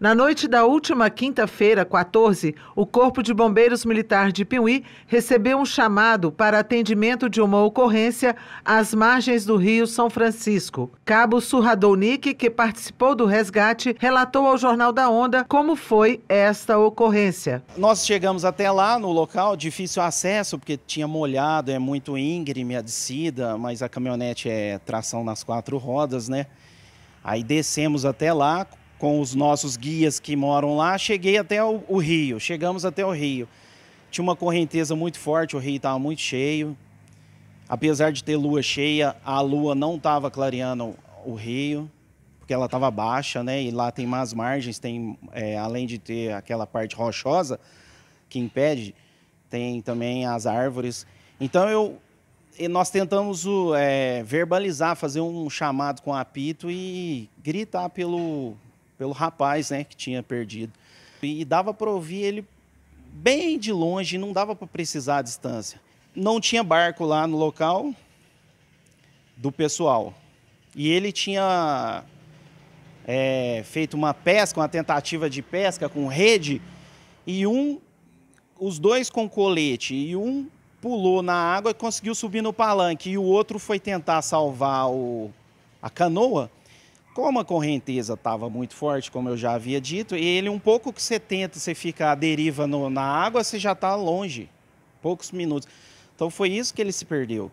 Na noite da última quinta-feira, 14, o Corpo de Bombeiros Militar de Piuí recebeu um chamado para atendimento de uma ocorrência às margens do Rio São Francisco. Cabo Surradonic, que participou do resgate, relatou ao Jornal da Onda como foi esta ocorrência. Nós chegamos até lá no local, difícil acesso, porque tinha molhado, é muito íngreme a descida, mas a caminhonete é tração nas quatro rodas, né? Aí descemos até lá, com os nossos guias que moram lá, cheguei até o, o rio, chegamos até o rio. Tinha uma correnteza muito forte, o rio estava muito cheio. Apesar de ter lua cheia, a lua não estava clareando o rio, porque ela estava baixa, né? E lá tem mais margens, tem é, além de ter aquela parte rochosa que impede, tem também as árvores. Então eu nós tentamos é, verbalizar, fazer um chamado com apito e gritar pelo pelo rapaz, né, que tinha perdido. E dava para ouvir ele bem de longe, não dava para precisar a distância. Não tinha barco lá no local do pessoal. E ele tinha é, feito uma pesca, uma tentativa de pesca com rede, e um, os dois com colete, e um pulou na água e conseguiu subir no palanque, e o outro foi tentar salvar o, a canoa como a correnteza estava muito forte, como eu já havia dito, e ele um pouco que você tenta, você fica à deriva no, na água, você já está longe, poucos minutos. Então foi isso que ele se perdeu.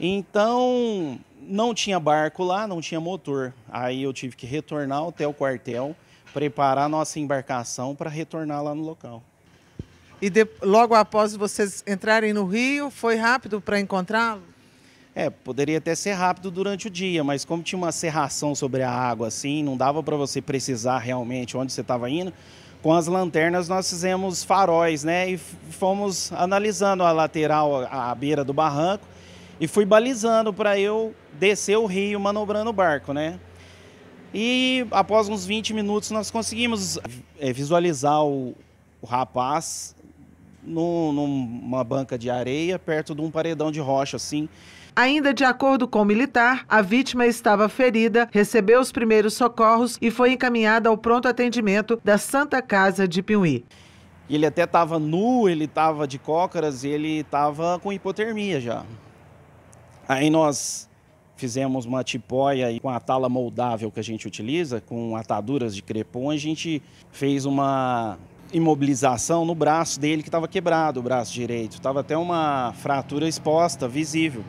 Então não tinha barco lá, não tinha motor. Aí eu tive que retornar até o quartel, preparar nossa embarcação para retornar lá no local. E de, logo após vocês entrarem no rio, foi rápido para encontrá-lo? É, poderia até ser rápido durante o dia, mas como tinha uma serração sobre a água assim, não dava para você precisar realmente onde você estava indo. Com as lanternas nós fizemos faróis, né? E fomos analisando a lateral, a beira do barranco e fui balizando para eu descer o rio manobrando o barco, né? E após uns 20 minutos nós conseguimos é, visualizar o, o rapaz num, numa banca de areia perto de um paredão de rocha, assim. Ainda de acordo com o militar, a vítima estava ferida, recebeu os primeiros socorros e foi encaminhada ao pronto atendimento da Santa Casa de Piuí. Ele até estava nu, ele estava de cócaras ele estava com hipotermia já. Aí nós fizemos uma tipóia com a tala moldável que a gente utiliza, com ataduras de crepom, a gente fez uma imobilização no braço dele que estava quebrado, o braço direito. Estava até uma fratura exposta, visível.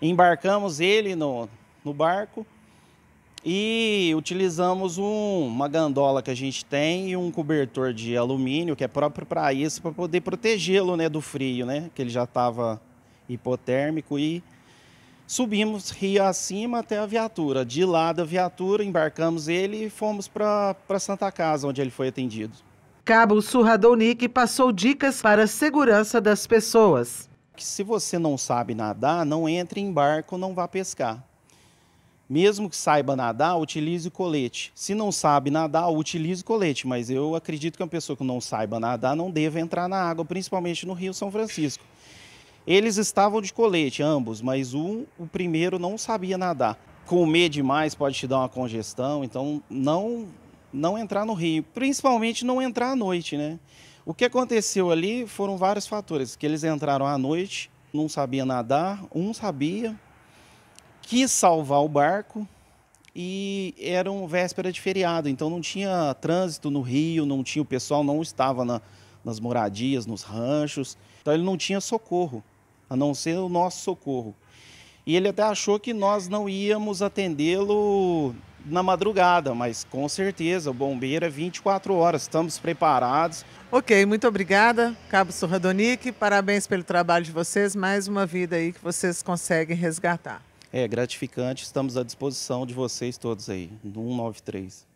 Embarcamos ele no, no barco e utilizamos um, uma gandola que a gente tem e um cobertor de alumínio que é próprio para isso, para poder protegê-lo né, do frio, né? Que ele já estava hipotérmico e subimos rio acima até a viatura. De lá da viatura, embarcamos ele e fomos para Santa Casa, onde ele foi atendido. Cabo Surradonic passou dicas para a segurança das pessoas. Que se você não sabe nadar, não entre em barco, não vá pescar. Mesmo que saiba nadar, utilize o colete. Se não sabe nadar, utilize o colete. Mas eu acredito que uma pessoa que não saiba nadar não deve entrar na água, principalmente no Rio São Francisco. Eles estavam de colete, ambos, mas um, o primeiro não sabia nadar. Comer demais pode te dar uma congestão, então não não entrar no rio, principalmente não entrar à noite, né? O que aconteceu ali foram vários fatores, que eles entraram à noite, não sabia nadar, um sabia, quis salvar o barco e era um véspera de feriado, então não tinha trânsito no rio, não tinha o pessoal, não estava na, nas moradias, nos ranchos, então ele não tinha socorro, a não ser o nosso socorro. E ele até achou que nós não íamos atendê-lo na madrugada, mas com certeza o bombeiro é 24 horas, estamos preparados. Ok, muito obrigada, Cabo Surradonic, parabéns pelo trabalho de vocês, mais uma vida aí que vocês conseguem resgatar. É gratificante, estamos à disposição de vocês todos aí, do 193.